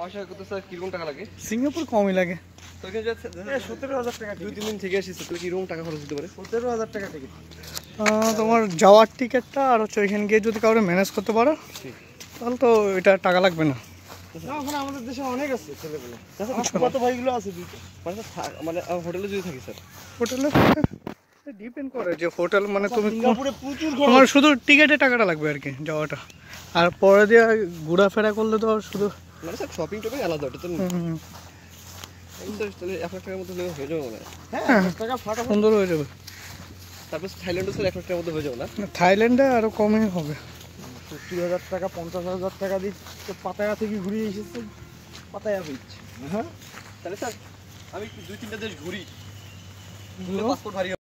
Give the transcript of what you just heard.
পয়সা স্যার টাকা লাগে সিঙ্গাপুর কমই লাগে তোকে যাচ্ছে সতেরো হাজার টাকা দুই তিন দিন থেকে তুই টাকা খরচ দিতে সতেরো হাজার টাকা তোমার যাওয়ার টিকিটটা আর হচ্ছে ওইখানে গিয়ে যদি কাউরে ম্যানেজ করতে পারো তাহলে তো এটা টাকা লাগবে না ওখানে আমাদের দেশে অনেক আছে ছেলেগুলো আচ্ছা। আচ্ছা, কত ভাইগুলো আছে মানে, মানে হোটেলে যদি থাকি স্যার হোটেলে ডিপেন্ড করে যে হোটেল মানে আচ্ছা, তুমি শুধু টিকিটের টাকাটা লাগবে আর কি যাওয়াটা আর পরে দিয়ে ঘোরাফেরা করলে তো শুধু মানে সব শপিং টপিং আলাদা ওটা তো এক লাখ টাকার মতো হয়ে যাবে মনে হয় হ্যাঁ টাকা ফাটা সুন্দর হয়ে যাবে তারপর থাইল্যান্ডে স্যার এক লাখ মতো হয়ে না থাইল্যান্ডে আরো কমই হবে হাজার টাকা পঞ্চাশ হাজার টাকা দিয়ে পাতায়া থেকে ঘুরিয়ে এসেছে পাতায়া বিচ হ্যাঁ তাহলে স্যার আমি দুই তিনটা দেশ ঘুরি পাসপোর্ট হারিয়ে